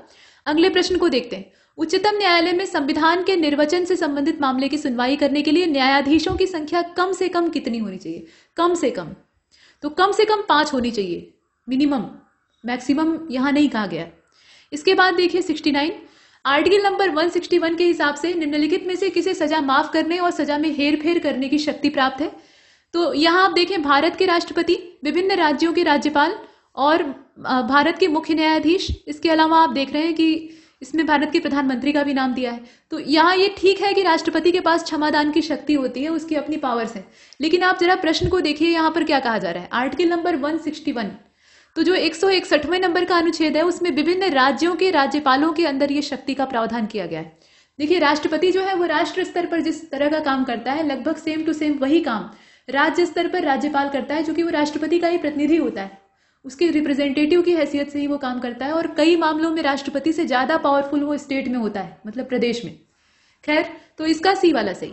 अगले प्रश्न को देखते हैं उच्चतम न्यायालय में संविधान के निर्वचन से संबंधित मामले की सुनवाई करने के लिए न्यायाधीशों की संख्या कम से कम कितनी होनी चाहिए कम से कम तो कम से कम पांच होनी चाहिए मिनिमम मैक्सिमम यहां नहीं कहा गया इसके बाद देखिए सिक्सटी नाइन आर्टिकल नंबर 161 के हिसाब से निम्नलिखित में से किसे सजा माफ करने और सजा में हेर फेर करने की शक्ति प्राप्त है तो यहाँ आप देखें भारत के राष्ट्रपति विभिन्न राज्यों के राज्यपाल और भारत के मुख्य न्यायाधीश इसके अलावा आप देख रहे हैं कि इसमें भारत के प्रधानमंत्री का भी नाम दिया है तो यहाँ ये ठीक है कि राष्ट्रपति के पास क्षमादान की शक्ति होती है उसकी अपनी पावर्स है लेकिन आप जरा प्रश्न को देखिए यहाँ पर क्या कहा जा रहा है आर्टिकल नंबर 161 तो जो एक नंबर का अनुच्छेद है उसमें विभिन्न राज्यों के राज्यपालों के अंदर ये शक्ति का प्रावधान किया गया है देखिए राष्ट्रपति जो है वो राष्ट्र स्तर पर जिस तरह का काम करता है लगभग सेम टू सेम वही काम राज्य स्तर पर राज्यपाल करता है जो कि वो राष्ट्रपति का ही प्रतिनिधि होता है उसके रिप्रेजेंटेटिव की हैसियत से ही वो काम करता है और कई मामलों में राष्ट्रपति से ज़्यादा पावरफुल वो स्टेट में होता है मतलब प्रदेश में खैर तो इसका सी वाला सही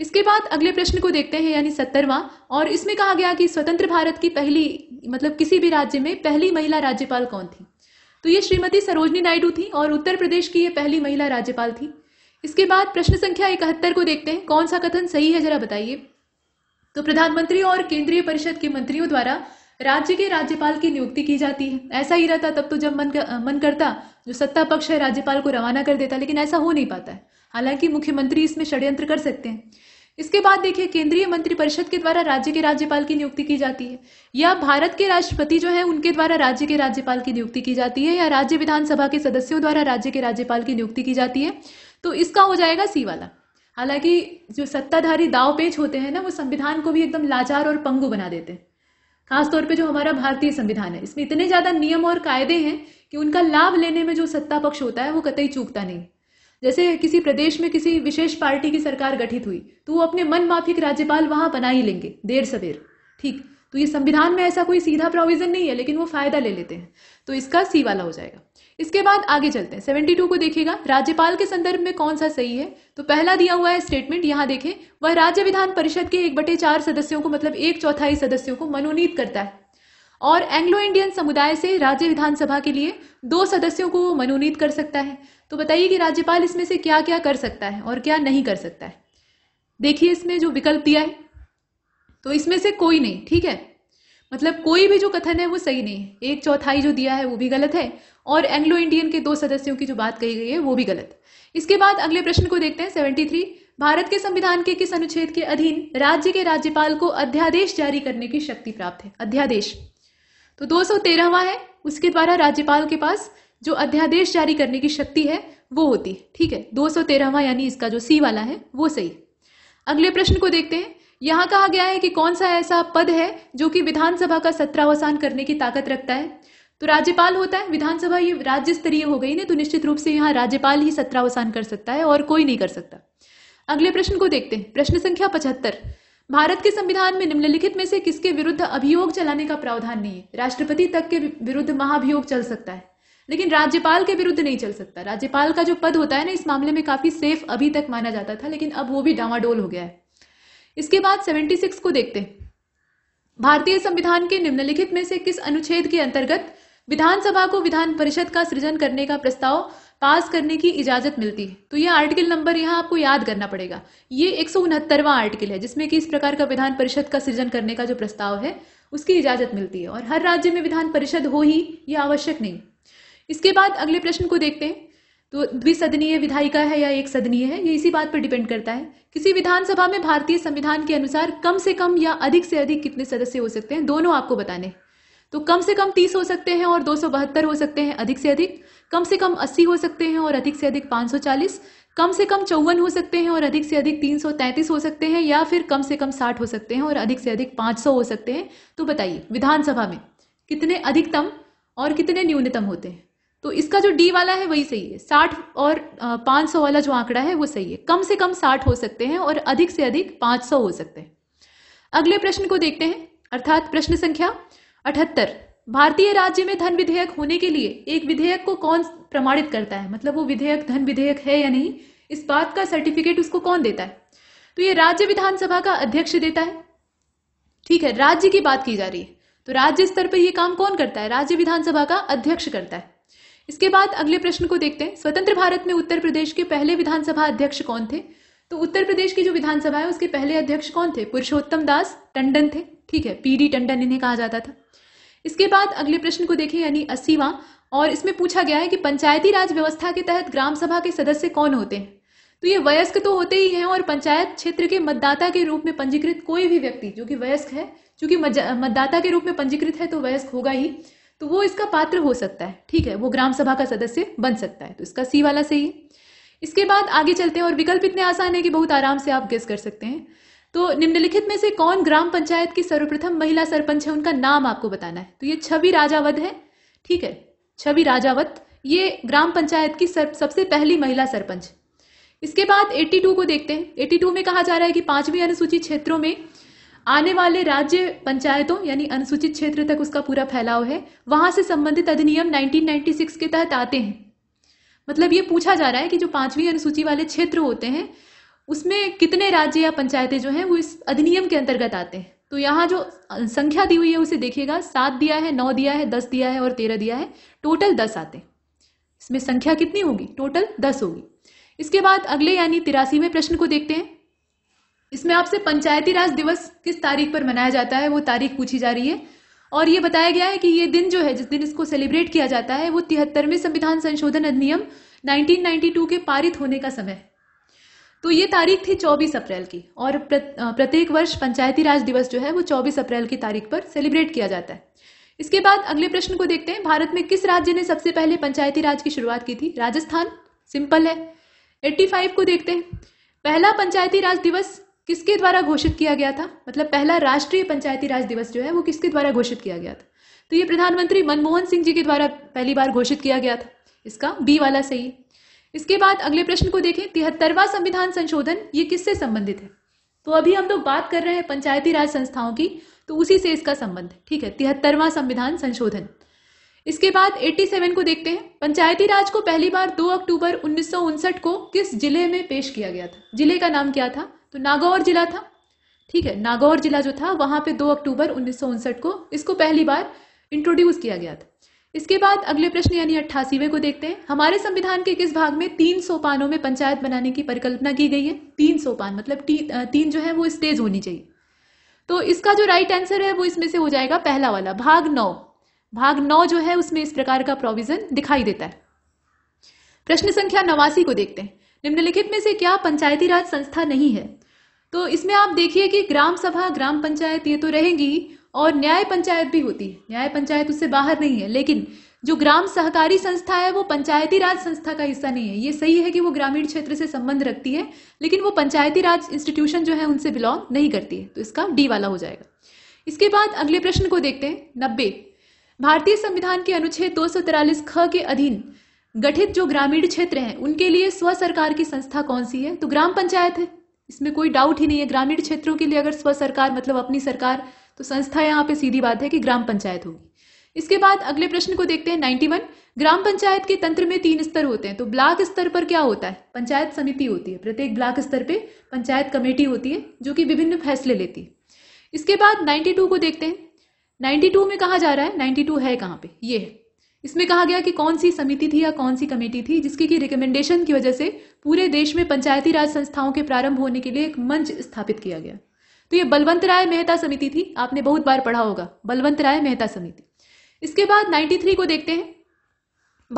इसके बाद अगले प्रश्न को देखते हैं यानी सत्तरवां और इसमें कहा गया कि स्वतंत्र भारत की पहली मतलब किसी भी राज्य में पहली महिला राज्यपाल कौन थी तो ये श्रीमती सरोजनी नायडू थी और उत्तर प्रदेश की ये पहली महिला राज्यपाल थी इसके बाद प्रश्न संख्या इकहत्तर को देखते हैं कौन सा कथन सही है जरा बताइए तो प्रधानमंत्री और केंद्रीय परिषद के मंत्रियों द्वारा राज्य के राज्यपाल की नियुक्ति की जाती है ऐसा ही रहता तब तो जब मन कर, मन करता जो सत्ता पक्ष है राज्यपाल को रवाना कर देता लेकिन ऐसा हो नहीं पाता है हालांकि मुख्यमंत्री इसमें षड्यंत्र कर सकते हैं इसके बाद देखिए केंद्रीय मंत्रिपरिषद के द्वारा राज्य के राज्यपाल की नियुक्ति की जाती है या भारत के राष्ट्रपति जो है उनके द्वारा राज्य के राज्यपाल की नियुक्ति की जाती है या राज्य विधानसभा के सदस्यों द्वारा राज्य के राज्यपाल की नियुक्ति की जाती है तो इसका हो जाएगा सी वाला हालांकि जो सत्ताधारी दाव पेच होते हैं ना वो संविधान को भी एकदम लाचार और पंगु बना देते हैं खासतौर पे जो हमारा भारतीय संविधान है इसमें इतने ज़्यादा नियम और कायदे हैं कि उनका लाभ लेने में जो सत्ता पक्ष होता है वो कतई चूकता नहीं जैसे किसी प्रदेश में किसी विशेष पार्टी की सरकार गठित हुई तो वो अपने मन माफिक राज्यपाल वहां बना ही लेंगे देर सवेर ठीक तो ये संविधान में ऐसा कोई सीधा प्रोविज़न नहीं है लेकिन वो फ़ायदा ले लेते हैं तो इसका सी वाला हो जाएगा इसके बाद आगे चलते हैं सेवेंटी टू को देखिएगा राज्यपाल के संदर्भ में कौन सा सही है तो पहला दिया हुआ है स्टेटमेंट यहाँ देखें वह राज्य विधान परिषद के एक बटे चार सदस्यों को मतलब एक चौथाई सदस्यों को मनोनीत करता है और एंग्लो इंडियन समुदाय से राज्य विधानसभा के लिए दो सदस्यों को वो मनोनीत कर सकता है तो बताइए कि राज्यपाल इसमें से क्या क्या कर सकता है और क्या नहीं कर सकता है देखिए इसमें जो विकल्प दिया है तो इसमें से कोई नहीं ठीक है मतलब कोई भी जो कथन है वो सही नहीं है एक चौथाई जो दिया है वो भी गलत है और एंग्लो इंडियन के दो सदस्यों की जो बात कही गई है वो भी गलत इसके बाद अगले प्रश्न को देखते हैं सेवेंटी थ्री भारत के संविधान के किस अनुच्छेद के अधीन राज्य के राज्यपाल को अध्यादेश जारी करने की शक्ति प्राप्त है अध्यादेश तो दो सौ तेरहवा है उसके द्वारा राज्यपाल के पास जो अध्यादेश जारी करने की शक्ति है वो होती है ठीक है दो सौ तेरहवा यानी इसका जो सी वाला है वो सही अगले प्रश्न को देखते हैं यहाँ कहा गया है कि कौन सा ऐसा पद है जो कि विधानसभा का सत्रावसान करने की ताकत रखता है तो राज्यपाल होता है विधानसभा ये राज्य स्तरीय हो गई ना तो निश्चित रूप से यहाँ राज्यपाल ही सत्रावसान कर सकता है और कोई नहीं कर सकता अगले प्रश्न को देखते हैं प्रश्न संख्या पचहत्तर भारत के संविधान में निम्नलिखित में से किसके विरुद्ध अभियोग चलाने का प्रावधान नहीं है राष्ट्रपति तक के विरुद्ध महाभियोग चल सकता है लेकिन राज्यपाल के विरुद्ध नहीं चल सकता राज्यपाल का जो पद होता है ना इस मामले में काफी सेफ अभी तक माना जाता था लेकिन अब वो भी डावाडोल हो गया है इसके बाद 76 को देखते हैं भारतीय संविधान के निम्नलिखित में से किस अनुच्छेद के अंतर्गत विधानसभा को विधान परिषद का सृजन करने का प्रस्ताव पास करने की इजाजत मिलती है तो यह आर्टिकल नंबर यहाँ आपको याद करना पड़ेगा ये एक आर्टिकल है जिसमें कि इस प्रकार का विधान परिषद का सृजन करने का जो प्रस्ताव है उसकी इजाजत मिलती है और हर राज्य में विधान परिषद हो ही यह आवश्यक नहीं इसके बाद अगले प्रश्न को देखते हैं तो द्विसदनीय विधायिका है या एक सदनीय है ये इसी बात पर डिपेंड करता है किसी विधानसभा में भारतीय संविधान के अनुसार कम से कम या अधिक से अधिक कितने सदस्य हो सकते हैं दोनों आपको बताने तो कम से कम तीस हो सकते हैं और दो सौ बहत्तर हो सकते हैं अधिक से अधिक कम से कम अस्सी हो सकते हैं और अधिक से अधिक सौ चालीस कम से कम चौवन हो सकते हैं और अधिक से अधिक तीन सौ तैंतीस हो सकते हैं या फिर कम से कम साठ हो सकते हैं और अधिक से अधिक सौ हो सकते हैं तो बताइए विधानसभा में कितने अधिकतम और कितने न्यूनतम होते हैं तो इसका जो डी वाला है वही सही है साठ और पांच सौ वाला जो आंकड़ा है वो सही है कम से कम साठ हो सकते हैं और अधिक से अधिक पांच सौ हो सकते हैं अगले प्रश्न को देखते हैं अर्थात प्रश्न संख्या अठहत्तर भारतीय राज्य में धन विधेयक होने के लिए एक विधेयक को कौन प्रमाणित करता है मतलब वो विधेयक धन विधेयक है या नहीं इस बात का सर्टिफिकेट उसको कौन देता है तो ये राज्य विधानसभा का अध्यक्ष देता है ठीक है राज्य की बात की जा रही है तो राज्य स्तर पर यह काम कौन करता है राज्य विधानसभा का अध्यक्ष करता है इसके बाद अगले प्रश्न को देखते हैं स्वतंत्र भारत में उत्तर प्रदेश के पहले विधानसभा अध्यक्ष कौन थे तो उत्तर प्रदेश की जो विधानसभा है उसके पहले अध्यक्ष कौन थे पुरुषोत्तम दास टंडन थे ठीक है पीडी टंडन इन्हें कहा जाता था इसके बाद अगले प्रश्न को देखें यानी अस्सीवा और इसमें पूछा गया है कि पंचायती राज व्यवस्था के तहत ग्राम सभा के सदस्य कौन होते हैं तो ये वयस्क तो होते ही हैं और पंचायत क्षेत्र के मतदाता के रूप में पंजीकृत कोई भी व्यक्ति जो कि वयस्क है चूंकि मतदाता के रूप में पंजीकृत है तो वयस्क होगा ही तो वो इसका पात्र हो सकता है ठीक है वो ग्राम सभा का सदस्य बन सकता है तो इसका सी वाला सही है इसके बाद आगे चलते हैं और विकल्प इतने आसान है कि बहुत आराम से आप गेस कर सकते हैं तो निम्नलिखित में से कौन ग्राम पंचायत की सर्वप्रथम महिला सरपंच है उनका नाम आपको बताना है तो ये छवि राजावत है ठीक है छवि राजावत ये ग्राम पंचायत की सर, सबसे पहली महिला सरपंच इसके बाद 82 को देखते हैं 82 में कहा जा रहा है कि पांचवी अनुसूचित क्षेत्रों में आने वाले राज्य पंचायतों यानी अनुसूचित क्षेत्र तक उसका पूरा फैलाव है वहां से संबंधित अधिनियम 1996 के तहत आते हैं मतलब ये पूछा जा रहा है कि जो पांचवी अनुसूची वाले क्षेत्र होते हैं उसमें कितने राज्य या पंचायतें जो हैं वो इस अधिनियम के अंतर्गत आते हैं तो यहाँ जो संख्या दी हुई है उसे देखिएगा सात दिया है नौ दिया है दस दिया है और तेरह दिया है टोटल दस आते हैं इसमें संख्या कितनी होगी टोटल दस होगी इसके बाद अगले यानी तिरासीवें प्रश्न को देखते हैं इसमें आपसे पंचायती राज दिवस किस तारीख पर मनाया जाता है वो तारीख पूछी जा रही है और ये बताया गया है कि ये दिन जो है जिस दिन इसको सेलिब्रेट किया जाता है वो तिहत्तरवें संविधान संशोधन अधिनियम 1992 के पारित होने का समय है तो ये तारीख थी 24 अप्रैल की और प्रत्येक वर्ष पंचायती राज दिवस जो है वो 24 अप्रैल की तारीख पर सेलिब्रेट किया जाता है इसके बाद अगले प्रश्न को देखते हैं भारत में किस राज्य ने सबसे पहले पंचायती राज की शुरुआत की थी राजस्थान सिंपल है 85 को देखते हैं पहला पंचायती राज दिवस किसके द्वारा घोषित किया गया था मतलब पहला राष्ट्रीय पंचायती राज दिवस जो है वो किसके द्वारा घोषित किया गया था तो ये प्रधानमंत्री मनमोहन सिंह जी के द्वारा पहली बार घोषित किया गया था इसका बी वाला सही इसके बाद अगले प्रश्न को देखें तिहत्तरवा संविधान संशोधन ये किससे संबंधित है तो अभी हम लोग बात कर रहे हैं पंचायती राज संस्थाओं की तो उसी से इसका संबंध ठीक है तिहत्तरवा संविधान संशोधन इसके बाद 87 को देखते हैं पंचायती राज को पहली बार 2 अक्टूबर उन्नीस को किस जिले में पेश किया गया था जिले का नाम क्या था तो नागौर जिला था ठीक है नागौर जिला जो था वहां पे 2 अक्टूबर उन्नीस को इसको पहली बार इंट्रोड्यूस किया गया था इसके बाद अगले प्रश्न यानी अट्ठासीवे को देखते हैं हमारे संविधान के किस भाग में तीन सोपानों में पंचायत बनाने की परिकल्पना की गई है तीन सोपान मतलब ती, तीन जो है वो स्टेज होनी चाहिए तो इसका जो राइट आंसर है वो इसमें से हो जाएगा पहला वाला भाग नौ भाग नौ जो है उसमें इस प्रकार का प्रोविजन दिखाई देता है प्रश्न संख्या नवासी को देखते हैं निम्नलिखित में से क्या पंचायती राज संस्था नहीं है तो इसमें आप देखिए कि ग्राम सभा ग्राम पंचायत ये तो रहेंगी और न्याय पंचायत भी होती है न्याय पंचायत उससे बाहर नहीं है लेकिन जो ग्राम सहकारी संस्था है वो पंचायती राज संस्था का हिस्सा नहीं है ये सही है कि वो ग्रामीण क्षेत्र से संबंध रखती है लेकिन वो पंचायती राज इंस्टीट्यूशन जो है उनसे बिलोंग नहीं करती है तो इसका डी वाला हो जाएगा इसके बाद अगले प्रश्न को देखते हैं नब्बे भारतीय संविधान के अनुच्छेद दो ख के अधीन गठित जो ग्रामीण क्षेत्र हैं उनके लिए स्व सरकार की संस्था कौन सी है तो ग्राम पंचायत है इसमें कोई डाउट ही नहीं है ग्रामीण क्षेत्रों के लिए अगर स्व सरकार मतलब अपनी सरकार तो संस्था यहाँ पे सीधी बात है कि ग्राम पंचायत होगी इसके बाद अगले प्रश्न को देखते हैं 91 ग्राम पंचायत के तंत्र में तीन स्तर होते हैं तो ब्लॉक स्तर पर क्या होता है पंचायत समिति होती है प्रत्येक ब्लॉक स्तर पे पंचायत कमेटी होती है जो कि विभिन्न फैसले लेती है इसके बाद नाइन्टी को देखते हैं नाइन्टी में कहा जा रहा है नाइन्टी है कहाँ पे ये है इसमें कहा गया कि कौन सी समिति थी या कौन सी कमेटी थी जिसकी की रिकमेंडेशन की वजह से पूरे देश में पंचायती राज संस्थाओं के प्रारंभ होने के लिए एक मंच स्थापित किया गया तो ये बलवंत राय मेहता समिति थी आपने बहुत बार पढ़ा होगा बलवंत राय मेहता समिति इसके बाद 93 को देखते हैं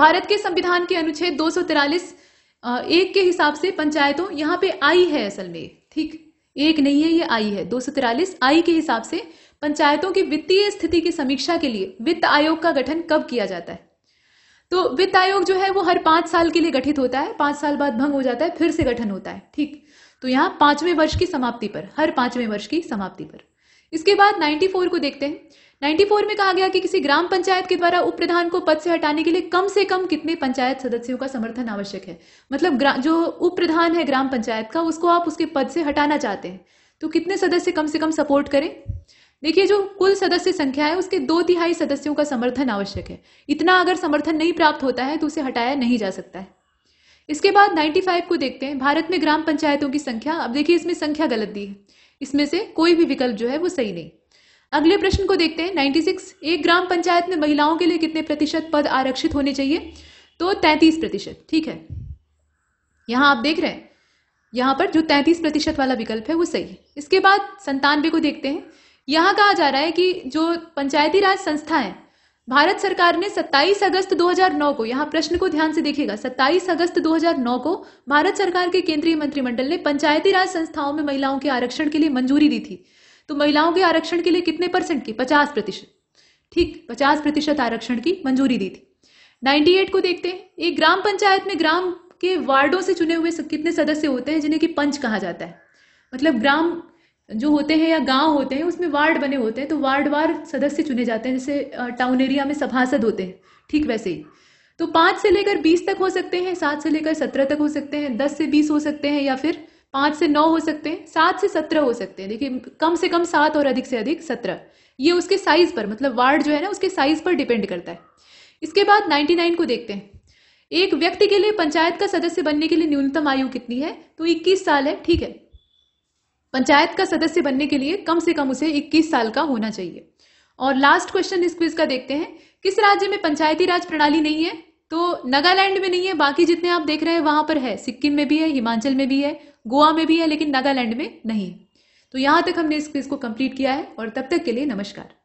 भारत के संविधान के अनुच्छेद दो एक के हिसाब से पंचायतों यहाँ पे आई है असल में ठीक एक नहीं है ये आई है दो आई के हिसाब से पंचायतों की वित्तीय स्थिति की समीक्षा के लिए वित्त आयोग का गठन कब किया जाता है तो वित्त आयोग जो है वो हर पांच साल के लिए गठित होता है पांच साल बाद भंग हो जाता है फिर से गठन होता है ठीक तो यहां पांचवें वर्ष की समाप्ति पर हर पांचवें वर्ष की समाप्ति पर इसके बाद 94 को देखते हैं 94 में कहा गया कि किसी ग्राम पंचायत के द्वारा उप प्रधान को पद से हटाने के लिए कम से कम कितने पंचायत सदस्यों का समर्थन आवश्यक है मतलब जो उप प्रधान है ग्राम पंचायत का उसको आप उसके पद से हटाना चाहते हैं तो कितने सदस्य कम से कम सपोर्ट करें देखिए जो कुल सदस्य संख्या है उसके दो तिहाई सदस्यों का समर्थन आवश्यक है इतना अगर समर्थन नहीं प्राप्त होता है तो उसे हटाया नहीं जा सकता है इसके बाद 95 को देखते हैं भारत में ग्राम पंचायतों की संख्या अब देखिए इसमें संख्या गलत दी है इसमें से कोई भी विकल्प जो है वो सही नहीं अगले प्रश्न को देखते हैं 96 एक ग्राम पंचायत में महिलाओं के लिए कितने प्रतिशत पद आरक्षित होने चाहिए तो 33 प्रतिशत ठीक है यहाँ आप देख रहे हैं यहाँ पर जो 33 प्रतिशत वाला विकल्प है वो सही है इसके बाद संतानवे को देखते हैं यहाँ कहा जा रहा है कि जो पंचायती राज संस्था है भारत सरकार ने 27 अगस्त 2009 को यहाँ प्रश्न को ध्यान से देखिएगा 27 अगस्त 2009 को भारत सरकार के केंद्रीय मंत्रिमंडल ने पंचायती राज संस्थाओं में महिलाओं के आरक्षण के लिए मंजूरी दी थी तो महिलाओं के आरक्षण के लिए कितने परसेंट की 50 प्रतिशत ठीक 50 प्रतिशत आरक्षण की मंजूरी दी थी 98 को देखते हैं एक ग्राम पंचायत में ग्राम के वार्डों से चुने हुए कितने सदस्य होते हैं जिन्हें कि पंच कहा जाता है मतलब ग्राम जो होते हैं या गांव होते हैं उसमें वार्ड बने होते हैं तो वार्ड वार सदस्य चुने जाते हैं जैसे टाउन एरिया में सभासद होते हैं ठीक वैसे ही तो पाँच से लेकर बीस तक हो सकते हैं सात से लेकर सत्रह तक हो सकते हैं दस से बीस हो सकते हैं या फिर पाँच से नौ हो सकते हैं सात से सत्रह हो सकते हैं देखिए कम से कम सात और अधिक से अधिक सत्रह ये उसके साइज पर मतलब वार्ड जो है ना उसके साइज पर डिपेंड करता है इसके बाद नाइन्टी नाइन को देखते हैं एक व्यक्ति के लिए पंचायत का सदस्य बनने के लिए न्यूनतम आयु कितनी है तो इक्कीस साल है ठीक है पंचायत का सदस्य बनने के लिए कम से कम उसे 21 साल का होना चाहिए और लास्ट क्वेश्चन इस क्विज का देखते हैं किस राज्य में पंचायती राज प्रणाली नहीं है तो नागालैंड में नहीं है बाकी जितने आप देख रहे हैं वहां पर है सिक्किम में भी है हिमाचल में भी है गोवा में भी है लेकिन नागालैंड में नहीं तो यहां तक हमने इस क्विज को कंप्लीट किया है और तब तक के लिए नमस्कार